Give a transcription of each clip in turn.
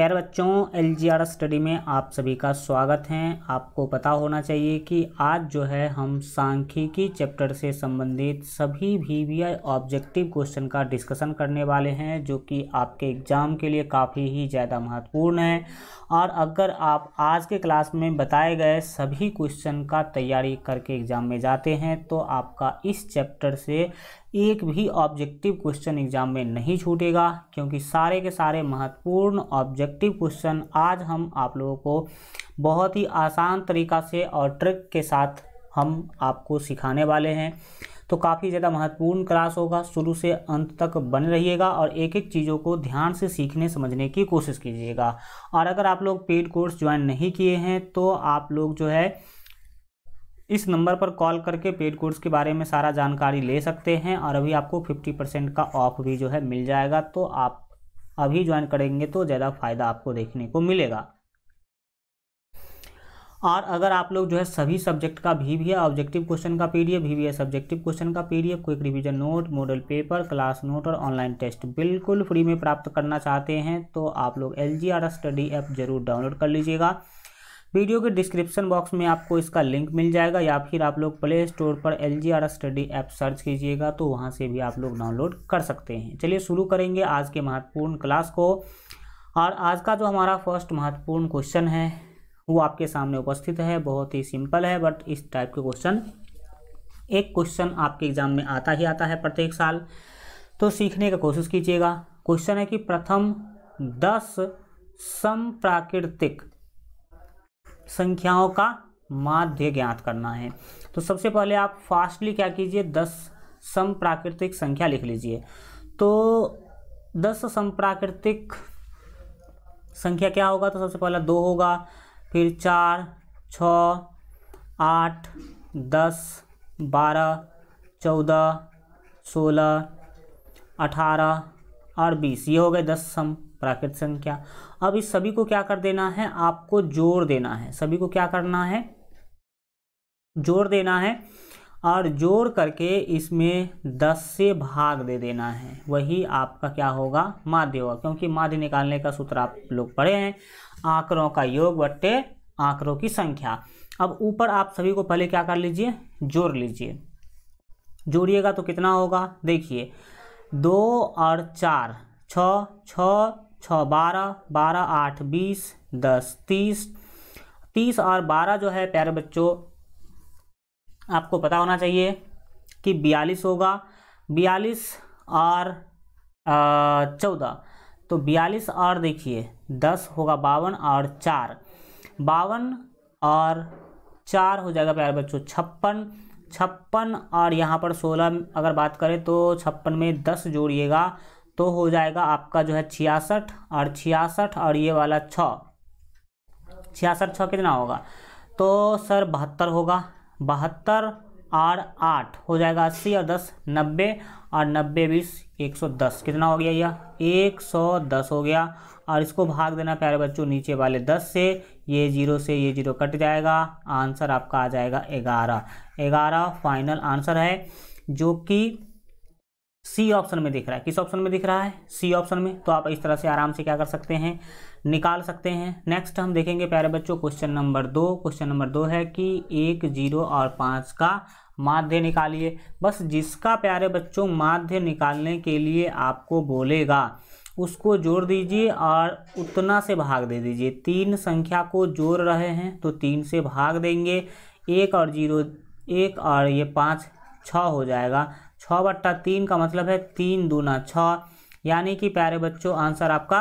प्यारे बच्चों L study में आप सभी का स्वागत है आपको पता होना चाहिए कि आज जो है हम सांख्यिकी चैप्टर से संबंधित सभी V V I objective question का डिस्कशन करने वाले हैं जो कि आपके एग्ज़ाम के लिए काफ़ी ही ज़्यादा महत्वपूर्ण है और अगर आप आज के क्लास में बताए गए सभी क्वेश्चन का तैयारी करके एग्ज़ाम में जाते हैं तो आपका इस चैप्टर से एक भी ऑब्जेक्टिव क्वेश्चन एग्जाम में नहीं छूटेगा क्योंकि सारे के सारे महत्वपूर्ण ऑब्जेक्टिव क्वेश्चन आज हम आप लोगों को बहुत ही आसान तरीका से और ट्रिक के साथ हम आपको सिखाने वाले हैं तो काफ़ी ज़्यादा महत्वपूर्ण क्लास होगा शुरू से अंत तक बने रहिएगा और एक एक चीज़ों को ध्यान से सीखने समझने की कोशिश कीजिएगा और अगर आप लोग पेड कोर्स ज्वाइन नहीं किए हैं तो आप लोग जो है इस नंबर पर कॉल करके पेड कोर्स के बारे में सारा जानकारी ले सकते हैं और अभी आपको फिफ्टी परसेंट का ऑफ भी जो है मिल जाएगा तो आप अभी ज्वाइन करेंगे तो ज़्यादा फ़ायदा आपको देखने को मिलेगा और अगर आप लोग जो है सभी सब्जेक्ट का भी भी ऑब्जेक्टिव क्वेश्चन का पी भी भी सब्जेक्टिव क्वेश्चन का पी quick revision note model paper class note और ऑनलाइन टेस्ट बिल्कुल फ्री में प्राप्त करना चाहते हैं तो आप लोग एल स्टडी ऐप जरूर डाउनलोड कर लीजिएगा वीडियो के डिस्क्रिप्शन बॉक्स में आपको इसका लिंक मिल जाएगा या फिर आप लोग प्ले स्टोर पर L G R study app search कीजिएगा तो वहाँ से भी आप लोग डाउनलोड कर सकते हैं चलिए शुरू करेंगे आज के महत्वपूर्ण क्लास को और आज का जो हमारा फर्स्ट महत्वपूर्ण क्वेश्चन है वो आपके सामने उपस्थित है बहुत ही सिंपल है बट इस टाइप के क्वेश्चन एक क्वेश्चन आपके एग्ज़ाम में आता ही आता है प्रत्येक साल तो सीखने का कोशिश कीजिएगा क्वेश्चन है कि प्रथम दस प्राकृतिक संख्याओं का माध्य ज्ञात करना है तो सबसे पहले आप फास्टली क्या कीजिए दस सम प्राकृतिक संख्या लिख लीजिए तो दस सम प्राकृतिक संख्या क्या होगा तो सबसे पहला दो होगा फिर चार छ आठ दस बारह चौदह सोलह अठारह और बीस ये हो गए दस सम प्राकृतिक संख्या अब इस सभी को क्या कर देना है आपको जोड़ देना है सभी को क्या करना है जोड़ देना है और जोड़ करके इसमें 10 से भाग दे देना है वही आपका क्या होगा माध्य होगा क्योंकि माध्य निकालने का सूत्र आप लोग पढ़े हैं आंकड़ों का योग बट्टे आंकड़ों की संख्या अब ऊपर आप सभी को पहले क्या कर लीजिए जोड़ लीजिए जोड़िएगा तो कितना होगा देखिए दो और चार छ छ छः बारह बारह आठ बीस दस तीस तीस और बारह जो है प्यारे बच्चों आपको पता होना चाहिए कि बयालीस होगा बयालीस और चौदह तो बयालीस और देखिए दस होगा बावन और चार बावन और चार हो जाएगा प्यारे बच्चों छप्पन छप्पन और यहाँ पर सोलह अगर बात करें तो छप्पन में दस जोड़िएगा तो हो जाएगा आपका जो है छियासठ और छियासठ और ये वाला छ छियासठ छः कितना होगा तो सर बहत्तर होगा बहत्तर और आठ हो जाएगा अस्सी और दस नब्बे और नब्बे बीस एक सौ दस कितना हो गया यह एक सौ दस हो गया और इसको भाग देना प्यारे बच्चों नीचे वाले दस से ये जीरो से ये जीरो कट जाएगा आंसर आपका आ जाएगा ग्यारह ग्यारह फाइनल आंसर है जो कि सी ऑप्शन में दिख रहा है किस ऑप्शन में दिख रहा है सी ऑप्शन में तो आप इस तरह से आराम से क्या कर सकते हैं निकाल सकते हैं नेक्स्ट हम देखेंगे प्यारे बच्चों क्वेश्चन नंबर दो क्वेश्चन नंबर दो है कि एक जीरो और पाँच का माध्य निकालिए बस जिसका प्यारे बच्चों माध्य निकालने के लिए आपको बोलेगा उसको जोड़ दीजिए और उतना से भाग दे दीजिए तीन संख्या को जोड़ रहे हैं तो तीन से भाग देंगे एक और जीरो एक और ये पाँच छः हो जाएगा छः बट्टा तीन का मतलब है तीन दूना छ यानी कि प्यारे बच्चों आंसर आपका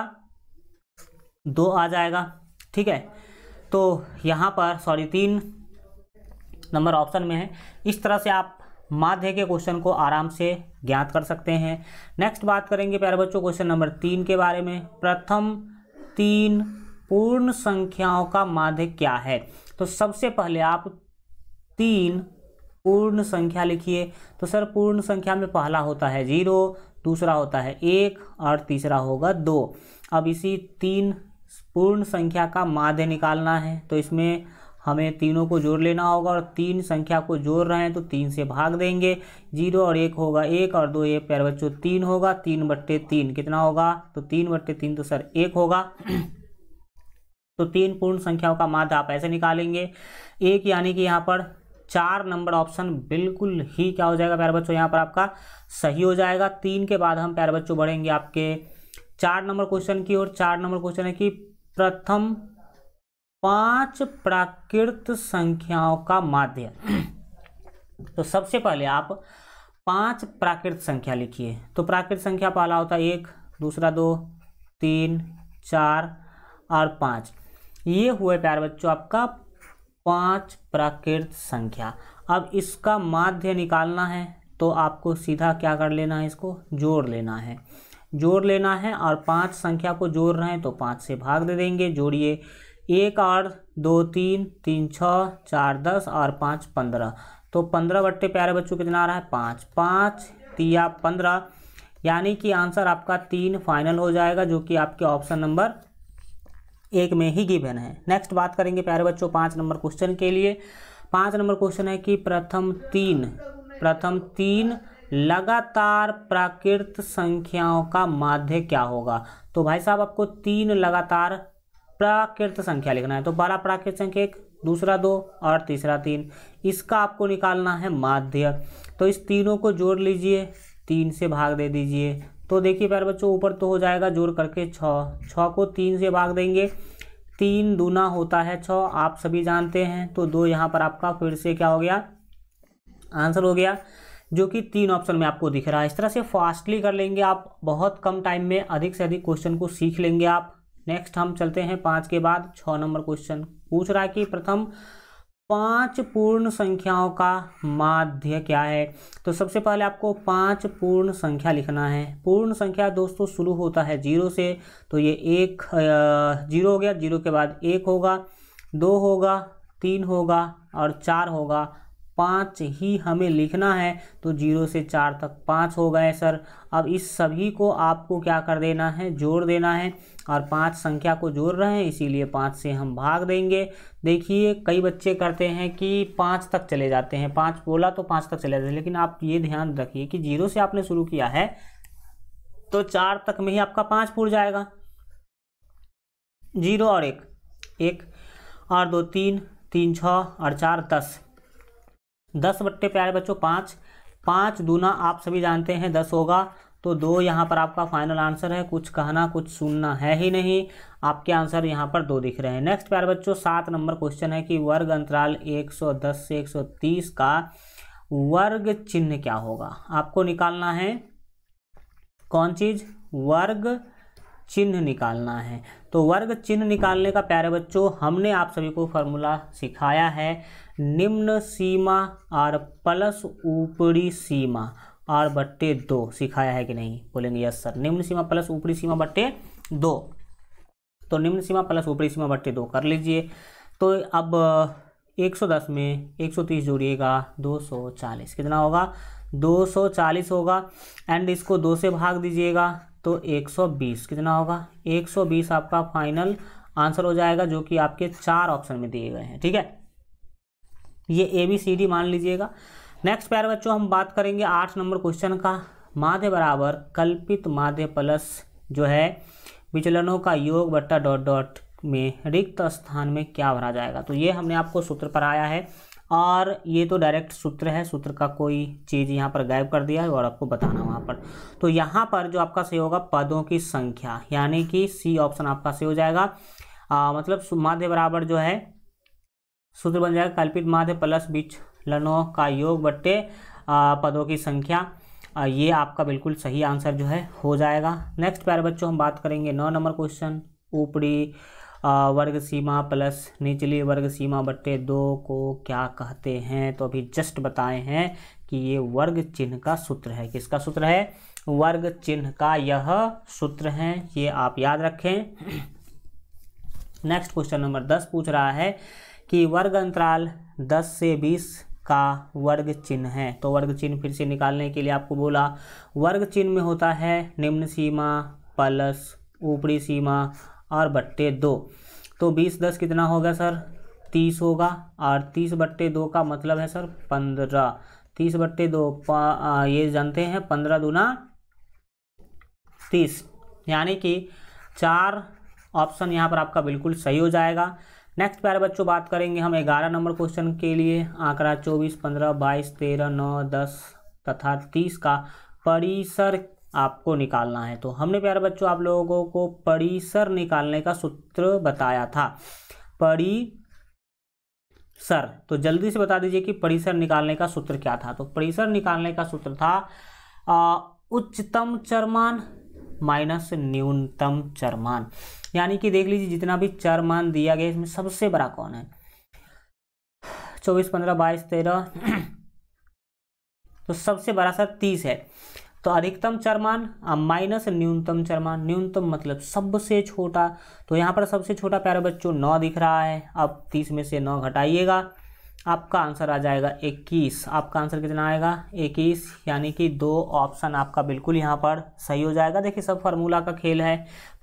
दो आ जाएगा ठीक है तो यहाँ पर सॉरी तीन नंबर ऑप्शन में है इस तरह से आप माध्य के क्वेश्चन को आराम से ज्ञात कर सकते हैं नेक्स्ट बात करेंगे प्यारे बच्चों क्वेश्चन नंबर तीन के बारे में प्रथम तीन पूर्ण संख्याओं का माध्य क्या है तो सबसे पहले आप तीन पूर्ण संख्या लिखिए तो सर पूर्ण संख्या में पहला होता है जीरो दूसरा होता है एक और तीसरा होगा दो अब इसी तीन पूर्ण संख्या का माध्य निकालना है तो इसमें हमें तीनों को जोड़ लेना होगा और तीन संख्या को जोड़ रहे हैं तो तीन से भाग देंगे जीरो और एक होगा एक और दो ये प्यार बच्चों तीन होगा तीन बट्टे तीन कितना होगा तो तीन बट्टे तीन तो सर एक होगा तो तीन पूर्ण संख्याओं का माध्य आप ऐसे निकालेंगे एक यानी कि यहाँ पर चार नंबर ऑप्शन बिल्कुल ही क्या हो जाएगा प्यारे बच्चों यहाँ पर आपका सही हो जाएगा तीन के बाद हम प्यारे बच्चों बढ़ेंगे आपके चार नंबर क्वेश्चन की और चार नंबर क्वेश्चन है कि प्रथम पांच प्राकृत संख्याओं का माध्य तो सबसे पहले आप पांच प्राकृत संख्या लिखिए तो प्राकृत संख्या पहला होता है एक दूसरा दो तीन चार और पाँच ये हुए प्यार बच्चों आपका पांच प्राकृत संख्या अब इसका माध्य निकालना है तो आपको सीधा क्या कर लेना है इसको जोड़ लेना है जोड़ लेना है और पांच संख्या को जोड़ रहे हैं तो पाँच से भाग दे देंगे जोड़िए एक आठ दो तीन तीन छः चार दस और पाँच पंद्रह तो पंद्रह बट्टे प्यारे बच्चों कितना आ रहा है पाँच पाँच तिया पंद्रह यानी कि आंसर आपका तीन फाइनल हो जाएगा जो कि आपके ऑप्शन नंबर एक में ही गिवन है नेक्स्ट बात करेंगे प्यारे बच्चों पाँच नंबर क्वेश्चन के लिए पाँच नंबर क्वेश्चन है कि प्रथम तीन प्रथम तीन लगातार प्राकृत संख्याओं का माध्य क्या होगा तो भाई साहब आपको तीन लगातार प्राकृत संख्या लिखना है तो बारह प्राकृत संख्या एक दूसरा दो और तीसरा तीन इसका आपको निकालना है माध्य तो इस तीनों को जोड़ लीजिए तीन से भाग दे दीजिए तो देखिए प्यारे बच्चों ऊपर तो हो जाएगा जोड़ करके छः छ को तीन से भाग देंगे तीन दूना होता है छ आप सभी जानते हैं तो दो यहाँ पर आपका फिर से क्या हो गया आंसर हो गया जो कि तीन ऑप्शन में आपको दिख रहा है इस तरह से फास्टली कर लेंगे आप बहुत कम टाइम में अधिक से अधिक क्वेश्चन को सीख लेंगे आप नेक्स्ट हम चलते हैं पाँच के बाद छः नंबर क्वेश्चन पूछ रहा है कि प्रथम पांच पूर्ण संख्याओं का माध्य क्या है तो सबसे पहले आपको पांच पूर्ण संख्या लिखना है पूर्ण संख्या दोस्तों शुरू होता है जीरो से तो ये एक जीरो हो गया जीरो के बाद एक होगा दो होगा तीन होगा और चार होगा पाँच ही हमें लिखना है तो जीरो से चार तक पाँच हो गए सर अब इस सभी को आपको क्या कर देना है जोड़ देना है और पाँच संख्या को जोड़ रहे हैं इसीलिए पाँच से हम भाग देंगे देखिए कई बच्चे करते हैं कि पाँच तक चले जाते हैं पाँच बोला तो पाँच तक चले जाते हैं लेकिन आप ये ध्यान रखिए कि जीरो से आपने शुरू किया है तो चार तक में ही आपका पाँच पूर जाएगा जीरो और एक एक और दो तीन तीन छः और चार दस दस बट्टे प्यारे बच्चों पाँच पाँच दूना आप सभी जानते हैं दस होगा तो दो यहाँ पर आपका फाइनल आंसर है कुछ कहना कुछ सुनना है ही नहीं आपके आंसर यहाँ पर दो दिख रहे हैं नेक्स्ट प्यार बच्चों सात नंबर क्वेश्चन है कि वर्ग अंतराल 110 से 130 का वर्ग चिन्ह क्या होगा आपको निकालना है कौन चीज़ वर्ग चिन्ह निकालना है तो वर्ग चिन्ह निकालने का प्यारे बच्चों हमने आप सभी को फॉर्मूला सिखाया है निम्न सीमा और प्लस ऊपरी सीमा आर बट्टे दो सिखाया है कि नहीं बोलेंगे यस सर निम्न सीमा प्लस ऊपरी सीमा बट्टे दो तो निम्न सीमा प्लस ऊपरी सीमा बट्टे दो कर लीजिए तो अब 110 में 130 जोड़िएगा 240 कितना होगा 240 होगा एंड इसको दो से भाग दीजिएगा तो 120 कितना होगा 120 आपका फाइनल आंसर हो जाएगा जो कि आपके चार ऑप्शन में दिए गए हैं ठीक है ये ए बी सी डी मान लीजिएगा नेक्स्ट प्यारे बच्चों हम बात करेंगे आठ नंबर क्वेश्चन का माध्य बराबर कल्पित माध्य प्लस जो है विचलनों का योग बट्टा डॉट डॉट में रिक्त स्थान में क्या भरा जाएगा तो ये हमने आपको सूत्र पर आया है और ये तो डायरेक्ट सूत्र है सूत्र का कोई चीज़ यहाँ पर गायब कर दिया है और आपको बताना वहाँ पर तो यहाँ पर जो आपका सही होगा पदों की संख्या यानी कि सी ऑप्शन आपका सही हो जाएगा आ, मतलब माध्य बराबर जो है सूत्र बन जाएगा कल्पित माध्य प्लस बीच लनों का योग बट्टे पदों की संख्या ये आपका बिल्कुल सही आंसर जो है हो जाएगा नेक्स्ट प्यारे बच्चों हम बात करेंगे नौ नंबर क्वेश्चन ऊपरी वर्ग सीमा प्लस निचली वर्ग सीमा बट्टे दो को क्या कहते हैं तो अभी जस्ट बताए हैं कि ये वर्ग चिन्ह का सूत्र है किसका सूत्र है वर्ग चिन्ह का यह सूत्र है ये आप याद रखें नेक्स्ट क्वेश्चन नंबर दस पूछ रहा है कि वर्ग अंतराल दस से बीस का वर्ग चिन्ह है तो वर्ग चिन्ह फिर से निकालने के लिए आपको बोला वर्ग चिन्ह में होता है निम्न सीमा प्लस ऊपरी सीमा और बट्टे दो तो बीस दस कितना होगा सर तीस होगा और तीस बट्टे दो का मतलब है सर पंद्रह तीस बट्टे दो ये जानते हैं पंद्रह दूना तीस यानी कि चार ऑप्शन यहाँ पर आपका बिल्कुल सही हो जाएगा नेक्स्ट प्यारे बच्चों बात करेंगे हम ग्यारह नंबर क्वेश्चन के लिए आंकड़ा चौबीस पंद्रह बाईस तेरह नौ दस तथा तीस का परिसर आपको निकालना है तो हमने प्यारे बच्चों आप लोगों को परिसर निकालने का सूत्र बताया था परी सर तो जल्दी से बता दीजिए कि परिसर निकालने का सूत्र क्या था तो परिसर निकालने का सूत्र था आ, उच्चतम चरमान माइनस न्यूनतम चरमान यानी कि देख लीजिए जितना भी चरमान दिया गया इसमें सबसे बड़ा कौन है चौबीस पंद्रह बाईस तेरह तो सबसे बड़ा सर तीस है तो अधिकतम चरमान माइनस न्यूनतम चरमान न्यूनतम मतलब सबसे छोटा तो यहाँ पर सबसे छोटा प्यारे बच्चों नौ दिख रहा है अब तीस में से नौ घटाइएगा आपका आंसर आ जाएगा 21 आपका आंसर कितना आएगा 21 यानी कि दो ऑप्शन आपका बिल्कुल यहाँ पर सही हो जाएगा देखिए सब फार्मूला का खेल है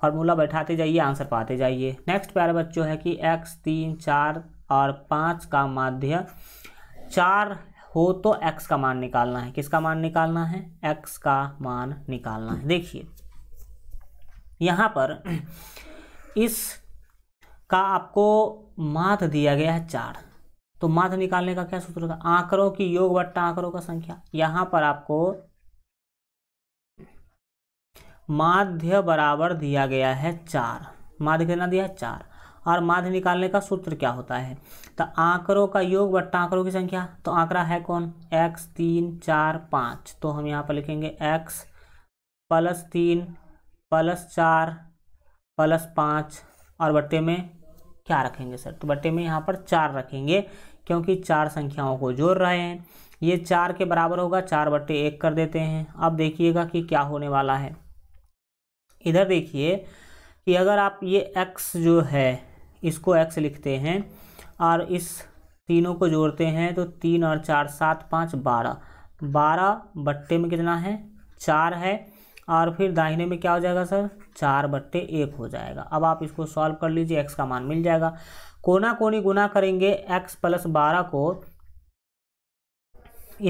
फार्मूला बैठाते जाइए आंसर पाते जाइए नेक्स्ट प्यारे बच्चों है कि x तीन चार और पाँच का माध्य चार हो तो x का मान निकालना है किसका मान निकालना है x का मान निकालना है देखिए यहाँ पर इस का आपको मात दिया गया है चार तो माध्य निकालने का क्या सूत्र होता आंकड़ों की योग बट्टा आंकड़ों का संख्या यहां पर आपको माध्य बराबर दिया गया है चार माध्य कितना दिया है चार और माध्य निकालने का सूत्र क्या होता है तो आंकड़ों का योग बट्टा आंकड़ों की संख्या तो आंकड़ा है कौन एक्स तीन चार पाँच तो हम यहाँ पर लिखेंगे एक्स प्लस तीन प्लस चार प्लस पाँच और बट्टे में क्या रखेंगे सर तो बटे में यहाँ पर चार रखेंगे क्योंकि चार संख्याओं को जोड़ रहे हैं ये चार के बराबर होगा चार बट्टे एक कर देते हैं अब देखिएगा कि क्या होने वाला है इधर देखिए कि अगर आप ये एक्स जो है इसको एक्स लिखते हैं और इस तीनों को जोड़ते हैं तो तीन और चार सात पाँच बारह बारह बट्टे में कितना है चार है और फिर दाहिने में क्या हो जाएगा सर चार बट्टे एक हो जाएगा अब आप इसको सॉल्व कर लीजिए एक्स का मान मिल जाएगा कोना कोनी गुना करेंगे एक्स प्लस बारह को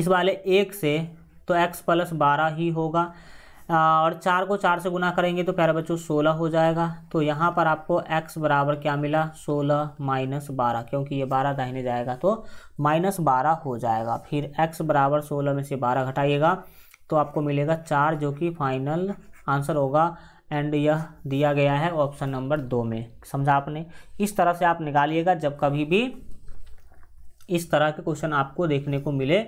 इस वाले एक से तो एक्स प्लस बारह ही होगा और चार को चार से गुना करेंगे तो प्यारे बच्चों सोलह हो जाएगा तो यहाँ पर आपको एक्स बराबर क्या मिला सोलह माइनस बारह क्योंकि ये बारह दाहिने जाएगा तो माइनस बारह हो जाएगा फिर एक्स बराबर सोलह में से बारह घटाइएगा तो आपको मिलेगा चार जो कि फाइनल आंसर होगा एंड यह दिया गया है ऑप्शन नंबर दो में समझा आपने इस तरह से आप निकालिएगा जब कभी भी इस तरह के क्वेश्चन आपको देखने को मिले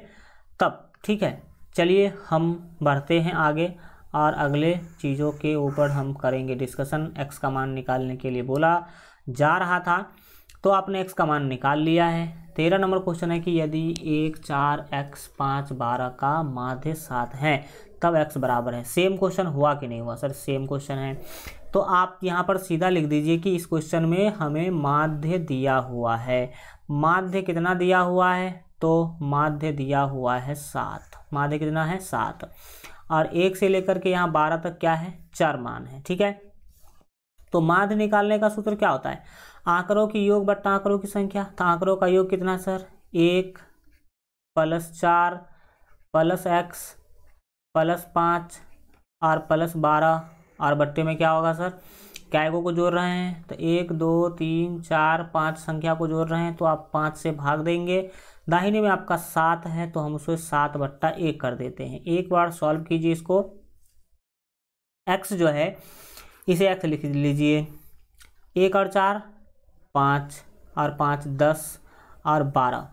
तब ठीक है चलिए हम बढ़ते हैं आगे और अगले चीज़ों के ऊपर हम करेंगे डिस्कशन एक्स का मान निकालने के लिए बोला जा रहा था तो आपने एक्स का मान निकाल लिया है तेरह नंबर क्वेश्चन है कि यदि एक चार एक्स पाँच बारह का माध्य सात है तब एक्स बराबर है सेम क्वेश्चन हुआ कि नहीं हुआ सर सेम क्वेश्चन है तो आप यहाँ पर सीधा लिख दीजिए कि इस क्वेश्चन में हमें माध्य दिया हुआ है माध्य कितना दिया हुआ है तो माध्य दिया हुआ है सात माध्य कितना है सात और एक से लेकर के यहाँ बारह तक क्या है चार मान है ठीक है तो माध्य निकालने का सूत्र क्या होता है आंकड़ों की योग बट्टा आंकड़ों की संख्या तो आंकड़ों का योग कितना सर एक प्लस चार प्लस एक्स प्लस पाँच और प्लस बारह और बट्टे में क्या होगा सर कैगो को जोड़ रहे हैं तो एक दो तीन चार पाँच संख्या को जोड़ रहे हैं तो आप पाँच से भाग देंगे दाहिने में आपका सात है तो हम उसे सात बट्टा एक कर देते हैं एक बार सॉल्व कीजिए इसको एक्स जो है इसे एक्स लिख लीजिए एक और चार पाँच और पाँच दस और बारह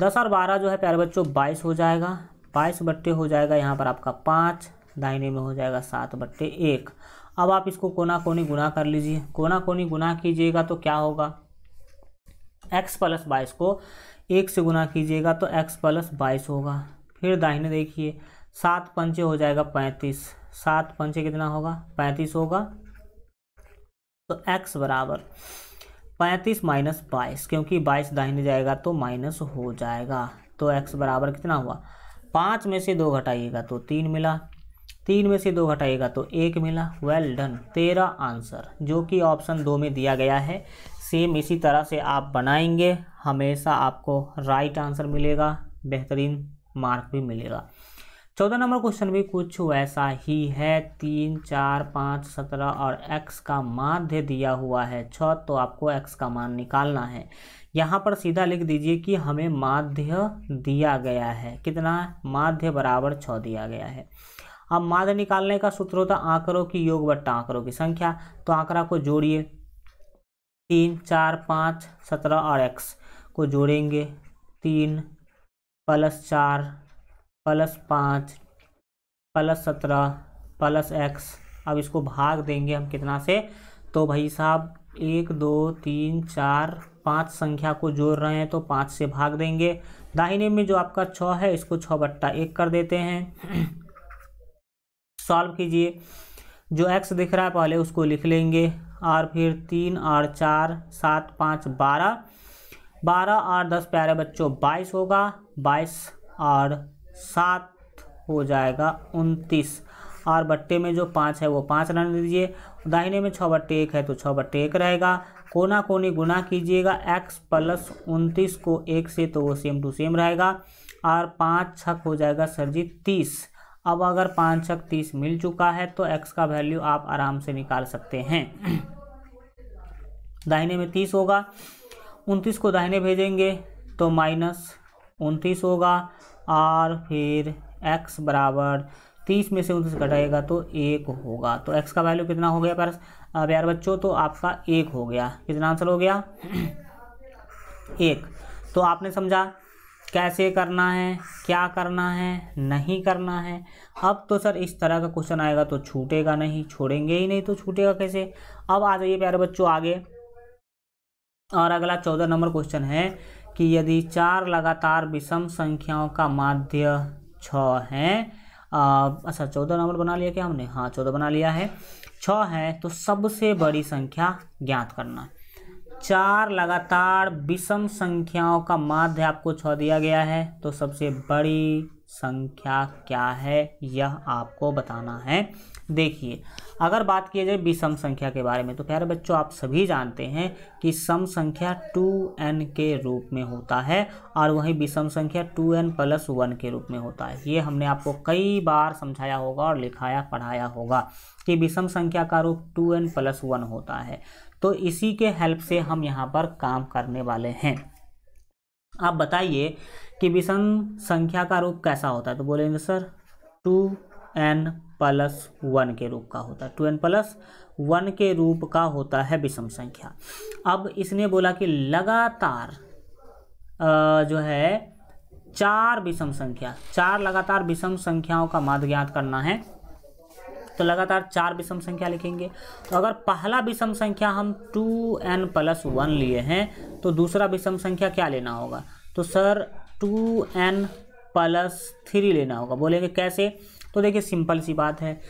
दस और बारह जो है प्यारे बच्चों बाईस हो जाएगा बाईस बट्टे हो जाएगा यहाँ पर आपका पाँच दाहिने में हो जाएगा सात बट्टे एक अब आप इसको कोना कोनी गुना कर लीजिए कोना कोनी गुना कीजिएगा तो क्या होगा एक्स प्लस बाईस को एक से गुना कीजिएगा तो एक्स प्लस बाईस होगा फिर दाहिने देखिए सात पंचे हो जाएगा पैंतीस सात पंचे कितना होगा पैंतीस होगा तो एक्स बराबर पैंतीस माइनस बाईस क्योंकि बाईस दाहिने जाएगा तो माइनस हो जाएगा तो एक्स बराबर कितना हुआ पाँच में से दो घटाइएगा तो तीन मिला तीन में से दो घटाइएगा तो एक मिला वेल डन तेरह आंसर जो कि ऑप्शन दो में दिया गया है सेम इसी तरह से आप बनाएंगे हमेशा आपको राइट आंसर मिलेगा बेहतरीन मार्क भी मिलेगा चौदह नंबर क्वेश्चन भी कुछ वैसा ही है तीन चार पाँच सत्रह और एक्स का माध्य दिया हुआ है छ तो आपको एक्स का मान निकालना है यहाँ पर सीधा लिख दीजिए कि हमें माध्य दिया गया है कितना माध्य बराबर छ दिया गया है अब माध्य निकालने का सूत्र होता आंकड़ों की योग बट्टा आंकड़ों की संख्या तो आंकड़ा को जोड़िए तीन चार पाँच सत्रह और एक्स को जोड़ेंगे तीन प्लस चार प्लस पाँच प्लस सत्रह प्लस एक्स अब इसको भाग देंगे हम कितना से तो भाई साहब एक दो तीन चार पाँच संख्या को जोड़ रहे हैं तो पाँच से भाग देंगे दाहिने में जो आपका छः है इसको छः बट्टा एक कर देते हैं सॉल्व कीजिए जो एक्स दिख रहा है पहले उसको लिख लेंगे और फिर तीन और चार सात पाँच बारह बारह और दस प्यारे बच्चों बाईस होगा बाईस और सात हो जाएगा उनतीस और बट्टे में जो पाँच है वो पाँच रन दीजिए दाहिने में छः बट्टे एक है तो छः बट्टे एक रहेगा कोना कोनी गुना कीजिएगा एक्स प्लस उनतीस को एक से तो वो सेम टू सेम रहेगा और पाँच छक हो जाएगा सर जी तीस अब अगर पाँच छक तीस मिल चुका है तो एक्स का वैल्यू आप आराम से निकाल सकते हैं दाहिने में तीस होगा उनतीस को दाहिने भेजेंगे तो माइनस उनतीस होगा और फिर एक्स बराबर तीस में से उनतीस घटाएगा तो एक होगा तो एक्स का वैल्यू कितना हो गया पर प्यार बच्चों तो आपका एक हो गया कितना आंसर हो गया एक तो आपने समझा कैसे करना है क्या करना है नहीं करना है अब तो सर इस तरह का क्वेश्चन आएगा तो छूटेगा नहीं छोड़ेंगे ही नहीं तो छूटेगा कैसे अब आ जाइए प्यारे बच्चों आगे और अगला चौदह नंबर क्वेश्चन है कि यदि चार लगातार विषम संख्याओं का माध्य छ है अच्छा चौदह नंबर बना लिया क्या हमने हाँ चौदह बना लिया है छ है तो सबसे बड़ी संख्या ज्ञात करना चार लगातार विषम संख्याओं का माध्य आपको छ दिया गया है तो सबसे बड़ी संख्या क्या है यह आपको बताना है देखिए अगर बात की जाए विषम संख्या के बारे में तो प्यारे बच्चों आप सभी जानते हैं कि सम संख्या टू एन के रूप में होता है और वहीं विषम संख्या टू एन प्लस वन के रूप में होता है ये हमने आपको कई बार समझाया होगा और लिखाया पढ़ाया होगा कि विषम संख्या का rook to N plus one होता है तो इसी के हेल्प से हम यहाँ पर काम करने वाले हैं आप बताइए कि विषम संख्या का रूप कैसा होता है तो बोलेंगे sir two N plus one के रूप का होता है टू एन प्लस वन के रूप का होता है विषम संख्या अब इसने बोला कि लगातार जो है चार विषम संख्या चार लगातार विषम संख्याओं का माध्य ज्ञात करना है तो लगातार चार विषम संख्या लिखेंगे तो अगर पहला विषम संख्या हम टू एन प्लस वन लिए हैं तो दूसरा विषम संख्या क्या लेना होगा तो sir two N plus three लेना होगा बोलेंगे कैसे तो देखिए सिंपल सी बात है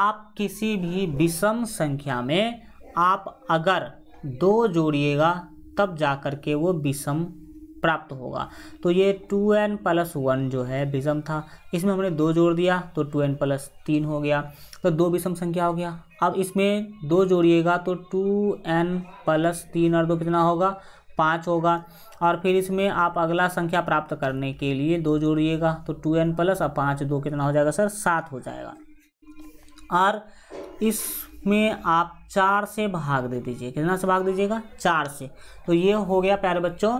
आप किसी भी विषम संख्या में आप अगर दो जोड़िएगा तब जा कर के वो विषम प्राप्त होगा तो ये टू एन प्लस वन जो है विषम था इसमें हमने दो जोड़ दिया तो टू एन प्लस तीन हो गया तो दो विषम संख्या हो गया अब इसमें दो जोड़िएगा तो टू एन प्लस तीन और दो कितना होगा पाँच होगा और फिर इसमें आप अगला संख्या प्राप्त करने के लिए दो जोड़िएगा तो टू एन प्लस और पाँच दो कितना हो जाएगा सर सात हो जाएगा और इसमें आप चार से भाग दे दीजिए कितना से भाग दीजिएगा चार से तो ये हो गया प्यारे बच्चों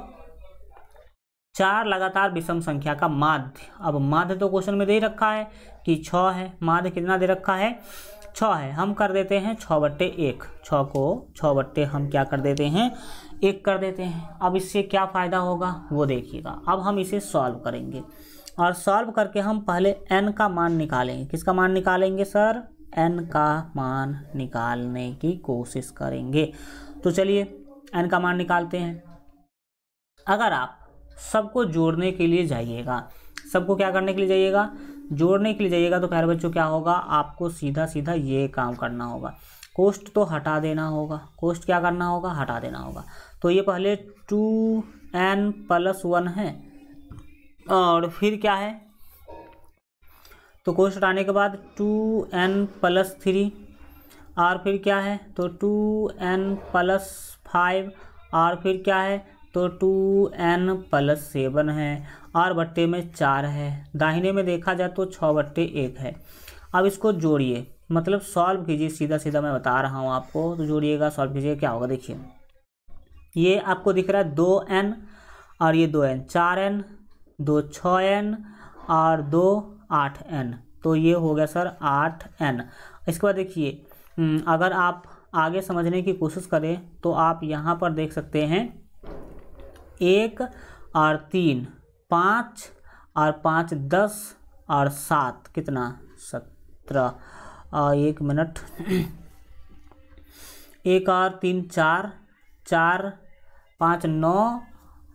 चार लगातार विषम संख्या का माध्य अब माध्य तो क्वेश्चन में दे रखा है कि छः है माध्य कितना दे रखा है छ है हम कर देते हैं छ बट्टे एक छ को छ बट्टे हम क्या कर देते हैं एक कर देते हैं अब इससे क्या फ़ायदा होगा वो देखिएगा अब हम इसे सॉल्व करेंगे और सॉल्व करके हम पहले एन का मान निकालेंगे किसका मान निकालेंगे सर एन का मान निकालने की कोशिश करेंगे तो चलिए एन का मान निकालते हैं अगर आप सबको जोड़ने के लिए जाइएगा सबको क्या करने के लिए जाइएगा जोड़ने के लिए जाइएगा तो खैर बच्चों क्या होगा आपको सीधा सीधा ये काम करना होगा कोस्ट तो हटा देना होगा कोस्ट क्या करना होगा हटा देना होगा तो ये पहले टू एन प्लस वन है और फिर क्या है तो कोस्ट हटाने के बाद टू एन प्लस थ्री और फिर क्या है तो टू एन प्लस फाइव और फिर क्या है तो टू एन प्लस सेवन है आर बट्टे में चार है दाहिने में देखा जाए तो छः बट्टे एक है अब इसको जोड़िए मतलब सॉल्व कीजिए सीधा सीधा मैं बता रहा हूँ आपको तो जोड़िएगा सॉल्व कीजिएगा क्या होगा देखिए ये आपको दिख रहा है दो एन और ये दो एन चार एन दो छ एन और दो आठ एन तो ये हो गया सर आठ एन इसके बाद देखिए हम्म, अगर आप आगे समझने की कोशिश करें तो आप यहाँ पर देख सकते हैं एक और तीन पाँच और पाँच दस और सात कितना सत्रह एक मिनट एक और तीन चार चार पाँच नौ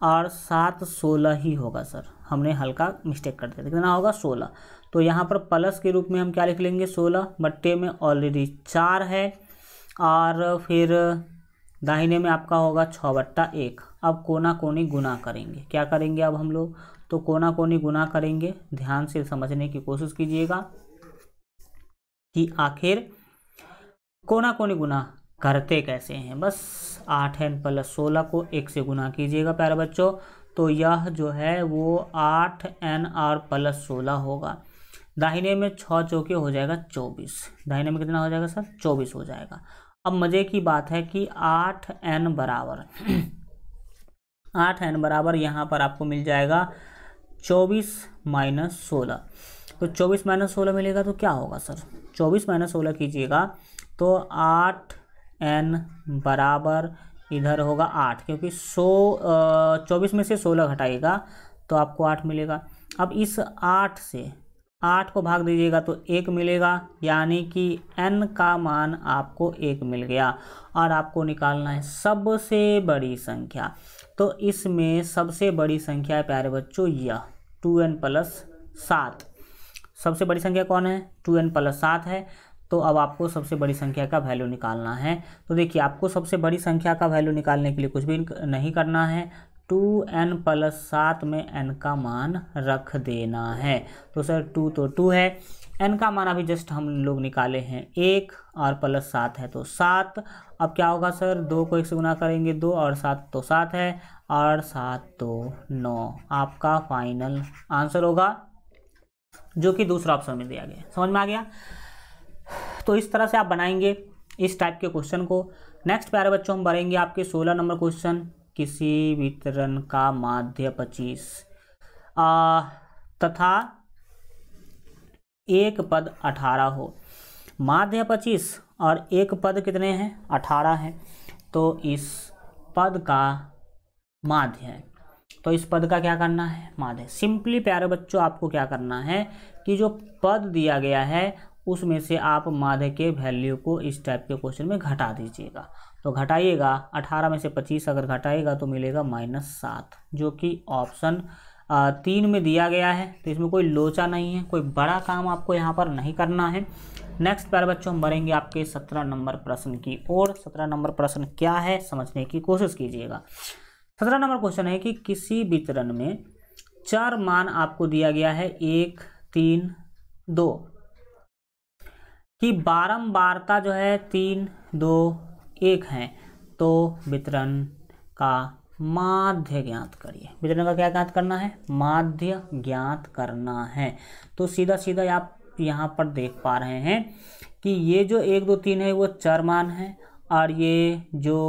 और सात सोलह ही होगा सर हमने हल्का मिस्टेक कर दिया कितना होगा सोलह तो यहाँ पर प्लस के रूप में हम क्या लिख लेंगे सोलह बट्टे में ऑलरेडी चार है और फिर दाहिने में आपका होगा छः बट्टा एक अब कोना कोनी गुना करेंगे क्या करेंगे अब हम लोग तो कोना कोनी गुना करेंगे ध्यान से समझने की कोशिश कीजिएगा कि आखिर कोना कोनी गुना करते कैसे हैं बस आठ एन प्लस सोलह को एक से गुना कीजिएगा प्यारे बच्चों तो यह जो है वो आठ एन आर प्लस सोलह होगा दाहिने में छः चौके हो जाएगा चौबीस दाहिने में कितना हो जाएगा सर चौबीस हो जाएगा अब मज़े की बात है कि आठ एन बराबर आठ एन बराबर यहाँ पर आपको मिल जाएगा चौबीस माइनस सोलह तो चौबीस माइनस सोलह मिलेगा तो क्या होगा सर चौबीस माइनस सोलह कीजिएगा तो आठ एन बराबर इधर होगा आठ क्योंकि सो चौबीस में से सोलह घटाइएगा तो आपको आठ मिलेगा अब इस आठ से आठ को भाग दीजिएगा तो एक मिलेगा यानी कि एन का मान आपको एक मिल गया और आपको निकालना है सबसे बड़ी संख्या तो इसमें सबसे बड़ी संख्या है प्यारे बच्चों यह टू एन प्लस सात सबसे बड़ी संख्या कौन है टू एन प्लस सात है तो अब आपको सबसे बड़ी संख्या का वैल्यू निकालना है तो देखिए आपको सबसे बड़ी संख्या का वैल्यू निकालने के लिए कुछ भी नहीं करना है टू एन प्लस सात में एन का मान रख देना है तो सर टू तो टू है एन का मान अभी जस्ट हम लोग निकाले हैं एक और प्लस सात है तो सात अब क्या होगा सर दो को एक से गुना करेंगे दो और सात तो सात है और सात तो नौ आपका फाइनल आंसर होगा जो कि दूसरा ऑप्शन में दिया गया समझ में आ गया तो इस तरह से आप बनाएंगे इस टाइप के क्वेश्चन को नेक्स्ट प्यारे बच्चों हम भरेंगे आपके सोलह नंबर क्वेश्चन किसी वितरण का माध्य पच्चीस तथा एक पद अठारह हो माध्य पच्चीस और एक पद कितने हैं अठारह हैं तो इस पद का माध्य है तो इस पद का क्या करना है माध्य सिंपली प्यारे बच्चों आपको क्या करना है कि जो पद दिया गया है उसमें से आप माध्य के वैल्यू को इस टाइप के क्वेश्चन में घटा दीजिएगा तो घटाइएगा 18 में से 25 अगर घटाएगा तो मिलेगा माइनस सात जो कि ऑप्शन तीन में दिया गया है तो इसमें कोई लोचा नहीं है कोई बड़ा काम आपको यहाँ पर नहीं करना है नेक्स्ट प्यार बच्चों हम बढ़ेंगे आपके सत्रह नंबर प्रश्न की ओर सत्रह नंबर प्रश्न क्या है समझने की कोशिश कीजिएगा सत्रह नंबर क्वेश्चन है कि किसी वितरण में चार मान आपको दिया गया है एक तीन दो कि बारंबारता जो है तीन दो एक है तो वितरण का माध्य ज्ञात करिए वितरण का क्या ज्ञात करना है माध्य ज्ञात करना है तो सीधा सीधा आप यहाँ पर देख पा रहे हैं कि ये जो एक दो तीन है वो चार मान है और ये जो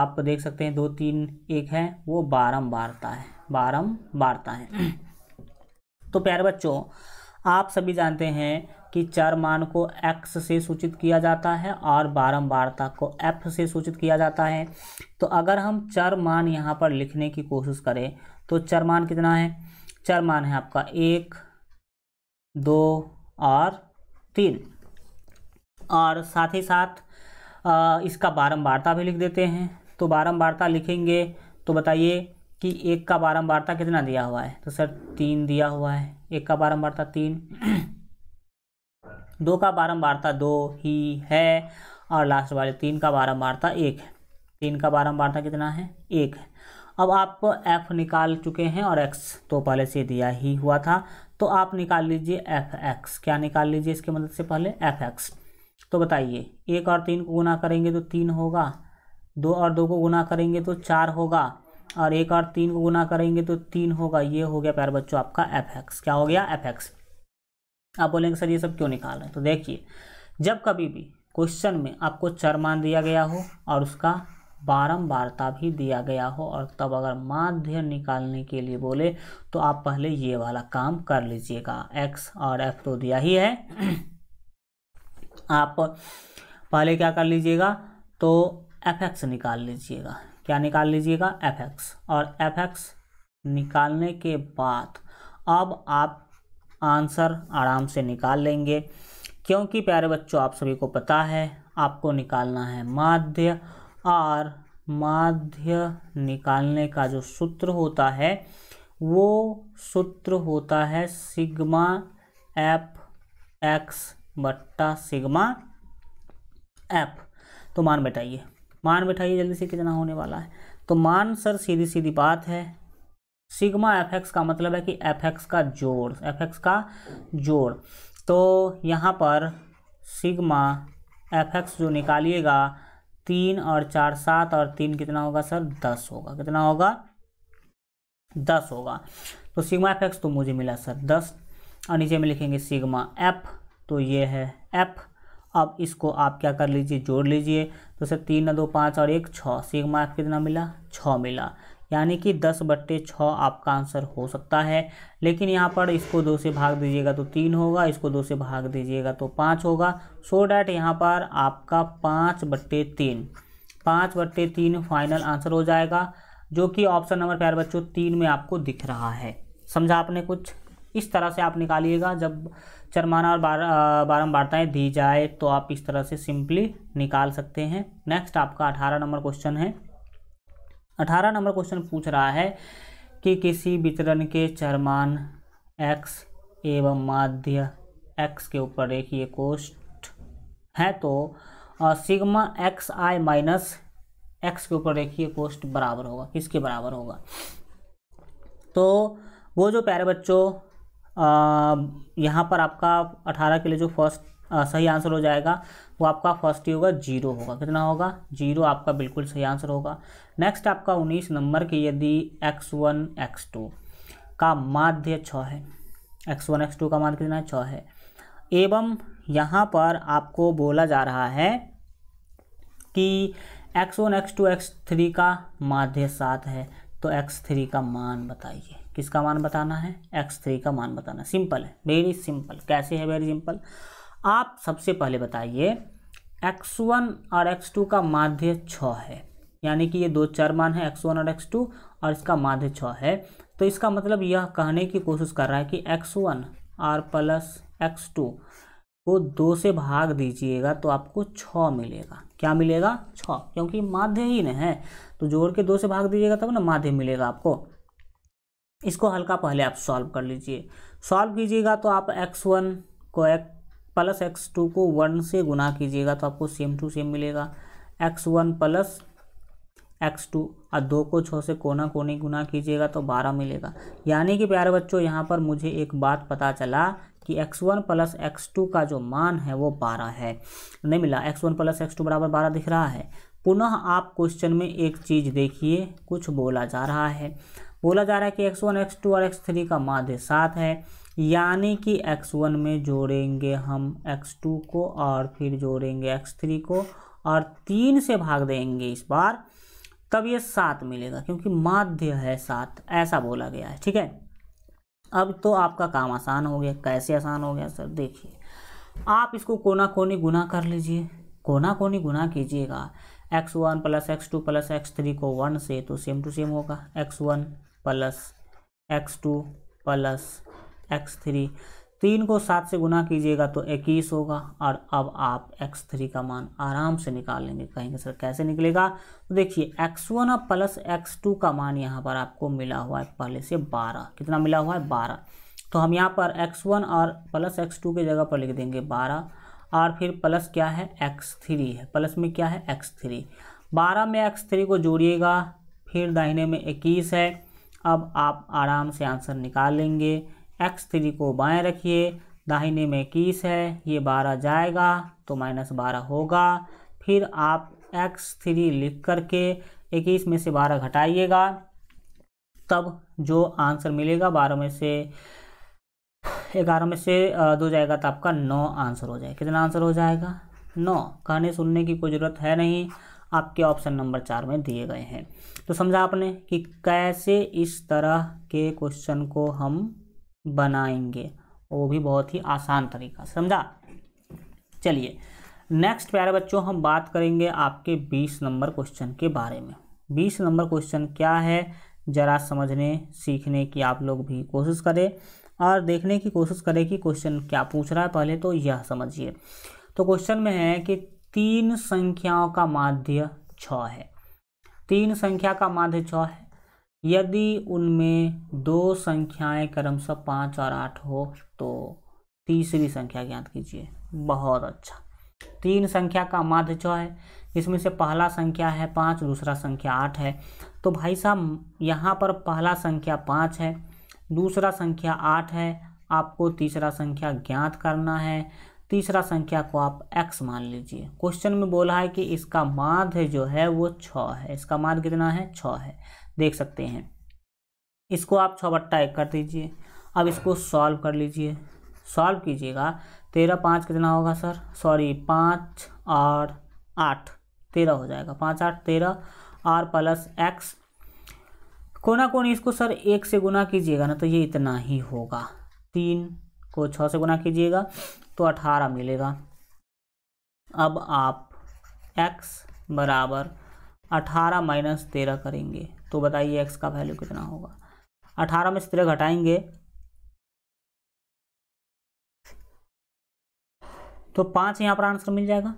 आप देख सकते हैं दो तीन एक है वो बारम बारता है बारम बारता है तो प्यारे बच्चों आप सभी जानते हैं कि चर मान को x से सूचित किया जाता है और बारंबारता को f से सूचित किया जाता है तो अगर हम चर मान यहाँ पर लिखने की कोशिश करें तो चर मान कितना है चर मान है आपका एक दो और तीन और साथ ही साथ आ, इसका बारंबारता भी लिख देते हैं तो बारंबारता लिखेंगे तो बताइए कि एक का बारंबारता कितना दिया हुआ है तो सर तीन दिया हुआ है एक का बारम्बार था तीन दो का बारम्बार था दो ही है और लास्ट वाले तीन का बारम्बार था एक है तीन का बारम्बार था कितना है एक है अब आप एफ निकाल चुके हैं और एक्स तो पहले से दिया ही हुआ था तो आप निकाल लीजिए एफ एक्स क्या निकाल लीजिए इसके मदद से पहले एफ एक्स तो बताइए एक और तीन को गुना करेंगे तो तीन होगा दो और दो को गुना करेंगे तो चार होगा और एक और तीन को गुना करेंगे तो तीन होगा ये हो गया प्यार बच्चों आपका एफ एक्स क्या हो गया एफ एक्स आप बोलेंगे सर ये सब क्यों निकाल रहे हैं तो देखिए जब कभी भी क्वेश्चन में आपको चर मान दिया गया हो और उसका बारम्बारता भी दिया गया हो और तब अगर माध्य निकालने के लिए बोले तो आप पहले ये वाला काम कर लीजिएगा एक्स और एफ तो दिया ही है आप पहले क्या कर लीजिएगा तो एफ एक्स निकाल लीजिएगा क्या निकाल लीजिएगा एफ एक्स और एफ एक्स निकालने के बाद अब आप आंसर आराम से निकाल लेंगे क्योंकि प्यारे बच्चों आप सभी को पता है आपको निकालना है माध्य और माध्य निकालने का जो सूत्र होता है वो सूत्र होता है सिग्मा एफ एक्स बट्टा सिग्मा एफ तो मान बैठाइए मान बैठाइए जल्दी से कितना होने वाला है तो मान सर सीधी सीधी बात है सिग्मा एफ एक्स का मतलब है कि एफ एक्स का जोड़ एफ एक्स का जोड़ तो यहाँ पर सिग्मा एफ एक्स जो निकालिएगा तीन और चार सात और तीन कितना होगा सर दस होगा कितना होगा दस होगा तो सिग्मा एफ एक्स तो मुझे मिला सर दस और नीचे में लिखेंगे सिग्मा एफ तो ये है एफ अब इसको आप क्या कर लीजिए जोड़ लीजिए तो सर तीन दो पाँच और एक छः सिग मार्क कितना मिला छः मिला यानी कि दस बट्टे छः आपका आंसर हो सकता है लेकिन यहाँ पर इसको दो से भाग दीजिएगा तो तीन होगा इसको दो से भाग दीजिएगा तो पाँच होगा सो डैट यहाँ पर आपका पाँच बट्टे तीन पाँच बट्टे तीन फाइनल आंसर हो जाएगा जो कि ऑप्शन नंबर प्यार बच्चों तीन में आपको दिख रहा है समझा आपने कुछ इस तरह से आप निकालिएगा जब चरमाना और बार, बारंबारताएँ दी जाए तो आप इस तरह से सिंपली निकाल सकते हैं नेक्स्ट आपका अठारह नंबर क्वेश्चन है अठारह नंबर क्वेश्चन पूछ रहा है कि किसी वितरण के चरमान एक्स एवं माध्य एक्स के ऊपर देखिए कोष्ट है तो sigma X I minus X के ऊपर देखिए कोष्ट बराबर होगा किसके बराबर होगा तो वो जो प्यारे बच्चों यहाँ पर आपका अठारह के लिए जो फर्स्ट सही आंसर हो जाएगा वो आपका फर्स्ट ही होगा जीरो होगा कितना होगा जीरो आपका बिल्कुल सही आंसर होगा नेक्स्ट आपका उन्नीस नंबर के यदि एक्स वन एक्स टू का माध्य छ है एक्स वन एक्स टू का माध्य कितना है छ है एवं यहाँ पर आपको बोला जा रहा है कि X one X two X three का माध्य सात है तो एक्स थ्री का मान बताइए किसका मान बताना है एक्स थ्री का मान बताना सिंपल है वेरी सिंपल कैसे है वेरी सिंपल आप सबसे पहले बताइए एक्स वन और एक्स टू का माध्य छ है यानी कि ये दो चार मान है एक्स वन और एक्स टू और इसका माध्य छ है तो इसका मतलब यह कहने की कोशिश कर रहा है कि एक्स वन और प्लस एक्स टू को दो से भाग दीजिएगा तो आपको छ मिलेगा क्या मिलेगा छ क्योंकि ही नहीं है तो जोड़ के दो से भाग दीजिएगा तब ना माध्य मिलेगा आपको इसको हल्का पहले आप सॉल्व कर लीजिए सॉल्व कीजिएगा तो आप एक्स वन को एक प्लस एक्स टू को वन से गुना कीजिएगा तो आपको सेम टू सेम मिलेगा X one plus X two और दो को छः से कोना कोने गुना कीजिएगा तो बारह मिलेगा यानी कि प्यारे बच्चों यहाँ पर मुझे एक बात पता चला कि X one plus X two का जो मान है वो बारह है नहीं मिला X one plus X two बराबर बारह दिख रहा है पुनः आप क्वेश्चन में एक चीज़ देखिए कुछ बोला जा रहा है बोला जा रहा है कि एक्स वन एक्स टू और एक्स थ्री का माध्य सात है यानी कि एक्स वन में जोड़ेंगे हम एक्स टू को और फिर जोड़ेंगे एक्स थ्री को और तीन से भाग देंगे इस बार तब ये सात मिलेगा क्योंकि माध्य है सात ऐसा बोला गया है ठीक है अब तो आपका काम आसान हो गया कैसे आसान हो गया सर देखिए आप इसको कोना कोनी गुना कर लीजिए कोना कोनी गुना कीजिएगा X one plus X two plus X three को वन से तो सेम टू सेम होगा X one plus X two plus X three तीन को सात से गुना कीजिएगा तो इक्कीस होगा और अब आप एक्स थ्री का मान आराम से निकाल लेंगे कहेंगे सर कैसे निकलेगा तो देखिए X one plus X two का मान यहाँ पर आपको मिला हुआ है पहले से बारह कितना मिला हुआ है बारह तो हम यहाँ पर एक्स वन और प्लस एक्स टू के जगह पर लिख देंगे बारह और फिर प्लस क्या है एक्स थ्री है प्लस में क्या है एक्स थ्री बारह में एक्स थ्री को जोड़िएगा फिर दाहिने में इक्कीस है अब आप आराम से आंसर निकाल लेंगे एक्स थ्री को बाएं रखिए दाहिने में इक्कीस है ये बारह जाएगा तो माइनस बारह होगा फिर आप एक्स थ्री लिख करके इक्कीस में से बारह घटाइएगा तब जो आंसर मिलेगा बारह में से ग्यारह में से दो जाएगा तो आपका नौ आंसर हो जाएगा कितना आंसर हो जाएगा नौ कहने सुनने की कोई ज़रूरत है नहीं आपके ऑप्शन नंबर चार में दिए गए हैं तो समझा आपने कि कैसे इस तरह के क्वेश्चन को हम बनाएंगे वो भी बहुत ही आसान तरीका समझा चलिए नेक्स्ट प्यारे बच्चों हम बात करेंगे आपके 20 नंबर क्वेश्चन के बारे में 20 नंबर क्वेश्चन क्या है ज़रा समझने सीखने की आप लोग भी कोशिश करें और देखने की कोशिश करें कि क्वेश्चन क्या पूछ रहा है पहले तो यह समझिए तो क्वेश्चन में है कि तीन संख्याओं का माध्य छ है तीन संख्या का माध्य छ है यदि उनमें दो संख्याएं क्रमशः पाँच और आठ हो तो तीसरी संख्या ज्ञात कीजिए बहुत अच्छा तीन संख्या का माध्य जो है इसमें से पहला संख्या है पाँच दूसरा संख्या आठ है तो भाई साहब यहाँ पर पहला संख्या पाँच है दूसरा संख्या आठ है आपको तीसरा संख्या ज्ञात करना है तीसरा संख्या को आप x मान लीजिए क्वेश्चन में बोला है कि इसका माध्य जो है वो छ है इसका माध्य कितना है छ है देख सकते हैं इसको आप छबट्टा एक कर दीजिए अब इसको सॉल्व कर लीजिए सॉल्व कीजिएगा तेरह पाँच कितना होगा सर सॉरी पाँच और आठ तेरह हो जाएगा पाँच आठ तेरह आर प्लस एक्स कोना कोनी इसको सर एक से गुना कीजिएगा ना तो ये इतना ही होगा तीन को छः से गुना कीजिएगा तो अठारह मिलेगा अब आप एक्स बराबर अठारह माइनस तेरह करेंगे तो बताइए एक्स का वैल्यू कितना होगा अठारह में से घटाएंगे तो पाँच यहाँ पर आंसर मिल जाएगा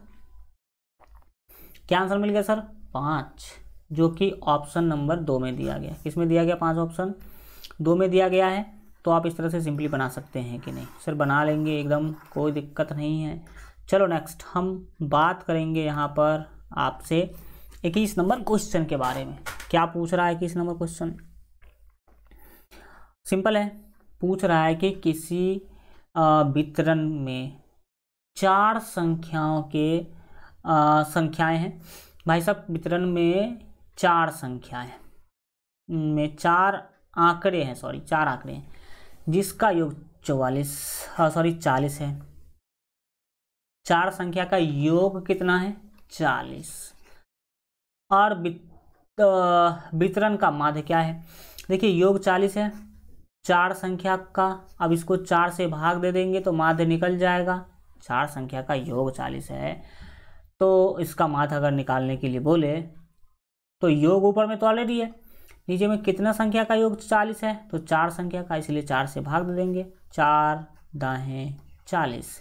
क्या आंसर मिल गया सर पाँच जो कि ऑप्शन नंबर दो में दिया गया किस में दिया गया पांच ऑप्शन दो में दिया गया है तो आप इस तरह से सिंपली बना सकते हैं कि नहीं सर बना लेंगे एकदम कोई दिक्कत नहीं है चलो नेक्स्ट हम बात करेंगे यहाँ पर आपसे इक्कीस नंबर क्वेश्चन के बारे में क्या पूछ रहा है इक्कीस नंबर क्वेश्चन सिंपल है पूछ रहा है कि किसी वितरण में चार संख्याओं के संख्याएं हैं भाई साहब वितरण में चार संख्याएं में चार आंकड़े हैं सॉरी चार आंकड़े हैं जिसका योग चौवालीस सॉरी चालीस है चार संख्या का योग कितना है चालीस और वितरण का माध्य क्या है देखिए योग चालीस है चार संख्या का अब इसको चार से भाग दे देंगे तो माध्य निकल जाएगा चार संख्या का योग चालीस है तो इसका माध्य अगर निकालने के लिए बोले तो योग ऊपर में तो ऑलरेडी है नीचे में कितना संख्या का योग चालीस है तो चार संख्या का इसलिए चार से भाग दे देंगे चार दाहें चालीस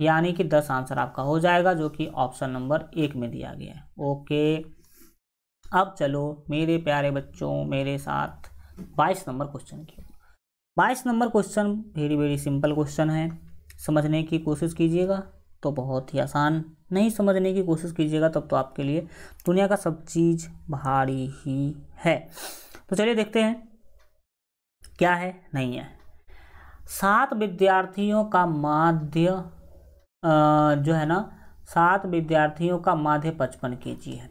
यानी कि दस आंसर आपका हो जाएगा जो कि ऑप्शन नंबर एक में दिया गया है ओके अब चलो मेरे प्यारे बच्चों मेरे साथ बाईस नंबर क्वेश्चन की बाईस number question very very simple question है समझने की कोशिश कीजिएगा तो बहुत ही आसान नहीं समझने की कोशिश कीजिएगा तब तो आपके लिए दुनिया का सब चीज़ भारी ही है तो चलिए देखते हैं क्या है नहीं है सात विद्यार्थियों का माध्य जो है ना सात विद्यार्थियों का माध्य पचपन के जी है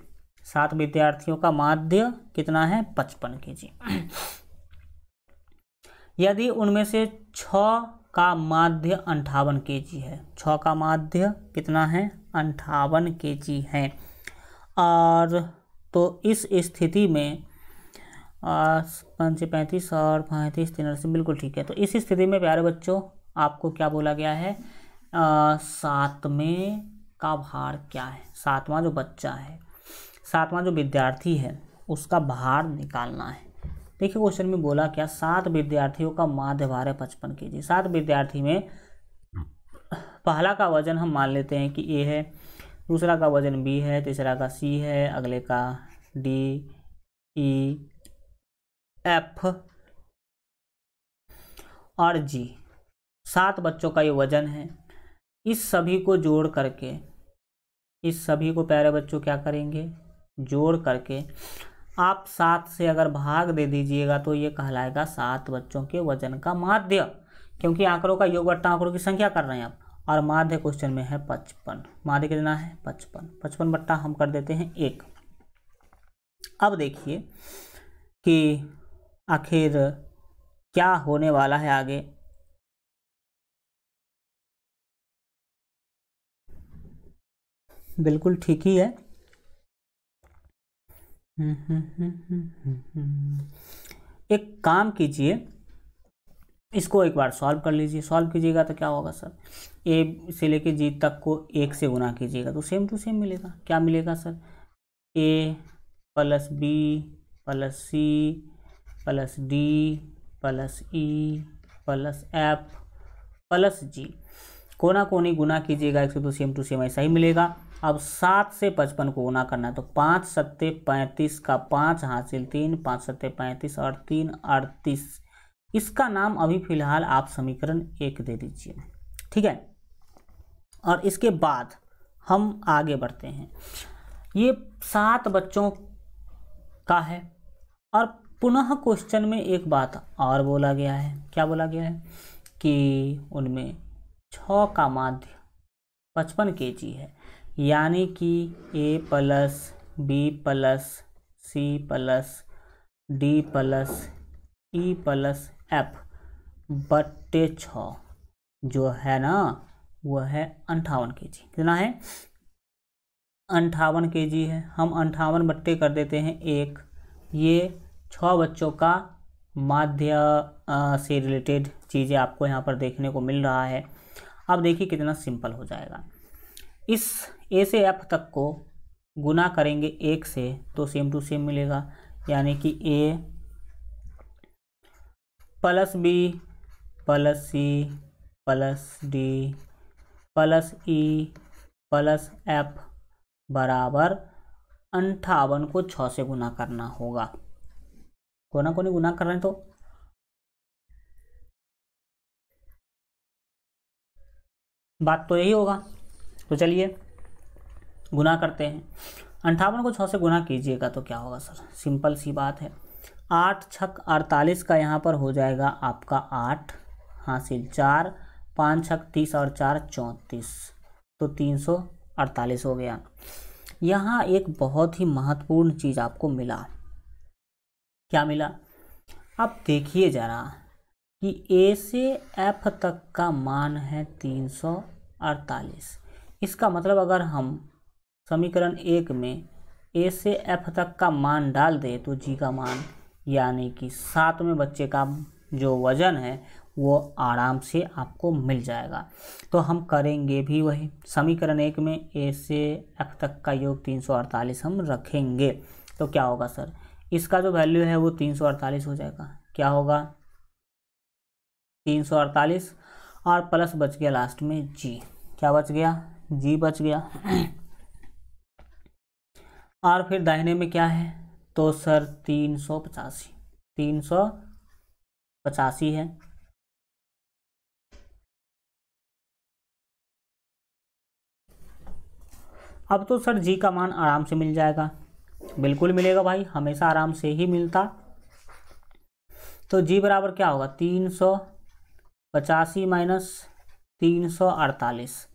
सात विद्यार्थियों का माध्य कितना है पचपन के जी यदि उनमें से छ का माध्य अंठावन के जी है छ का माध्य कितना है अंठावन के जी है और तो इस स्थिति में पंच पैंतीस और पैंतीस तीन अस्सी बिल्कुल ठीक है तो इस स्थिति में प्यारे बच्चों आपको क्या बोला गया है सातवें का भार क्या है सातवां जो बच्चा है सातवां जो विद्यार्थी है उसका भार निकालना है देखिए क्वेश्चन में बोला क्या सात विद्यार्थियों का माध्य भार है पचपन के जी सात विद्यार्थी में पहला का वजन हम मान लेते हैं कि ए है दूसरा का वजन बी है तीसरा का सी है अगले का डी ई एफ और जी सात बच्चों का ये वजन है इस सभी को जोड़ करके इस सभी को प्यारे बच्चों क्या करेंगे जोड़ करके आप सात से अगर भाग दे दीजिएगा तो ये कहलाएगा सात बच्चों के वजन का माध्य क्योंकि आंकड़ों का योग बट्टा आंकड़ों की संख्या कर रहे हैं आप और माध्य क्वेश्चन में है पचपन माध्य कितना है पचपन पचपन बट्टा हम कर देते हैं एक अब देखिए कि आखिर क्या होने वाला है आगे बिल्कुल ठीक ही है एक काम कीजिए इसको एक बार सॉल्व कर लीजिए सॉल्व कीजिएगा तो क्या होगा सर ए से लेके जी तक को एक से गुना कीजिएगा तो सेम टू सेम मिलेगा क्या मिलेगा sir A plus B plus C plus D plus E plus F plus G कोना कोनी गुना कीजिएगा एक से तो सेम टू सेम ऐसा ही मिलेगा अब सात से पचपन को गुना करना है तो पाँच सत्ते पैंतीस का पाँच हासिल तीन पाँच सत्ते पैंतीस और तीन अड़तीस इसका नाम अभी फिलहाल आप समीकरण एक दे दीजिए ठीक है और इसके बाद हम आगे बढ़ते हैं ये सात बच्चों का है और पुनः क्वेश्चन में एक बात और बोला गया है क्या बोला गया है कि उनमें छ का माध्य पचपन के जी है यानी कि A plus B plus C plus D plus E plus F बट्टे छ जो है ना वो है अंठावन के जी कितना है अंठावन के जी है हम अंठावन बट्टे कर देते हैं एक ये छः बच्चों का माध्य से रिलेटेड चीज़ें आपको यहाँ पर देखने को मिल रहा है अब देखिए कितना सिंपल हो जाएगा इस ए से एफ तक को गुना करेंगे एक से तो सेम टू सेम मिलेगा यानी कि A plus B plus C plus D plus E plus F बराबर अंठावन को छः से गुना करना होगा कोना नहीं गुना कर रहे हैं तो बात तो यही होगा तो चलिए गुना करते हैं अंठावन को छः से गुना कीजिएगा तो क्या होगा सर सिंपल सी बात है आठ छक अड़तालीस का यहाँ पर हो जाएगा आपका आठ हासिल चार पाँच छक तीस और चार चौंतीस तो तीन सौ अड़तालीस हो गया यहाँ एक बहुत ही महत्वपूर्ण चीज़ आपको मिला क्या मिला अब देखिए ज़रा कि ए से एफ तक का मान है तीन सौ अड़तालीस इसका मतलब अगर हम समीकरण एक में ए से एफ तक का मान डाल दे तो जी का मान यानी कि सातवें बच्चे का जो वजन है वो आराम से आपको मिल जाएगा तो हम करेंगे भी वही समीकरण एक में ए से एफ तक का योग 348 हम रखेंगे तो क्या होगा सर इसका जो वैल्यू है वो 348 हो जाएगा क्या होगा 348 और प्लस बच गया लास्ट में जी क्या बच गया जी बच गया और फिर दाहिने में क्या है तो सर तीन सौ पचासी तीन सौ पचासी है अब तो सर जी का मान आराम से मिल जाएगा बिल्कुल मिलेगा भाई हमेशा आराम से ही मिलता तो जी बराबर क्या होगा तीन सौ पचासी माइनस तीन सौ अड़तालीस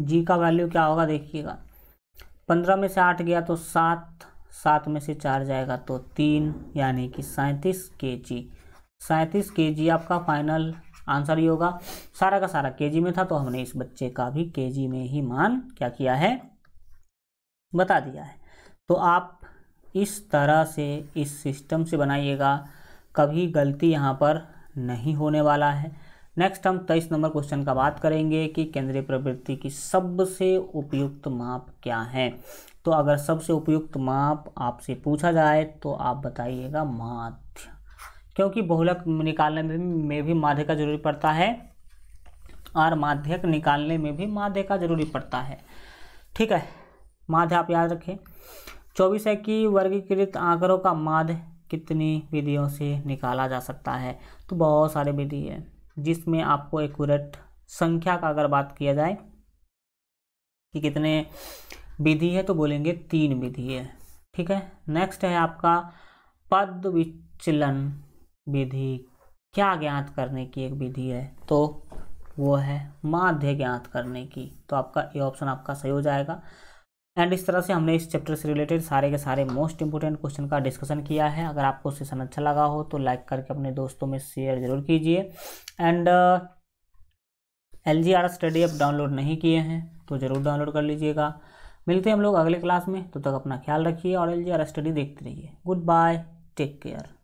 जी का वैल्यू क्या होगा देखिएगा पंद्रह में से आठ गया तो सात सात में से चार जाएगा तो तीन यानी कि सैंतीस के जी सैंतीस के जी आपका फाइनल आंसर ही होगा सारा का सारा के जी में था तो हमने इस बच्चे का भी के जी में ही मान क्या किया है बता दिया है तो आप इस तरह से इस सिस्टम से बनाइएगा कभी गलती यहाँ पर नहीं होने वाला है नेक्स्ट हम तेईस नंबर क्वेश्चन का बात करेंगे कि केंद्रीय प्रवृत्ति की सबसे उपयुक्त माप क्या है तो अगर सबसे उपयुक्त माप आपसे पूछा जाए तो आप बताइएगा माध्य क्योंकि बहुलक निकालने में, भी माध्य का जरूरी पड़ता है और माध्यक निकालने में भी माध्य का जरूरी पड़ता है ठीक है माध्य आप याद रखें चौबीस है कि वर्गीकृत आंकड़ों का माध्य कितनी विधियों से निकाला जा सकता है तो बहुत सारे विधि है जिसमें आपको एक्यूरेट संख्या का अगर बात किया जाए कि कितने विधि है तो बोलेंगे तीन विधि है ठीक है नेक्स्ट है आपका पद विचलन विधि क्या ज्ञात करने की एक विधि है तो वो है माध्य ज्ञात करने की तो आपका ये ऑप्शन आपका सही हो जाएगा एंड इस तरह से हमने इस चैप्टर से रिलेटेड सारे के सारे मोस्ट इंपॉर्टेंट क्वेश्चन का डिस्कशन किया है अगर आपको सेशन अच्छा लगा हो तो लाइक करके अपने दोस्तों में शेयर जरूर कीजिए and L G R study अब डाउनलोड नहीं किए हैं तो ज़रूर डाउनलोड कर लीजिएगा मिलते हैं हम लोग अगले क्लास में तो तक अपना ख्याल रखिए और एल जी आर स्टडी देखते रहिए गुड बाय टेक केयर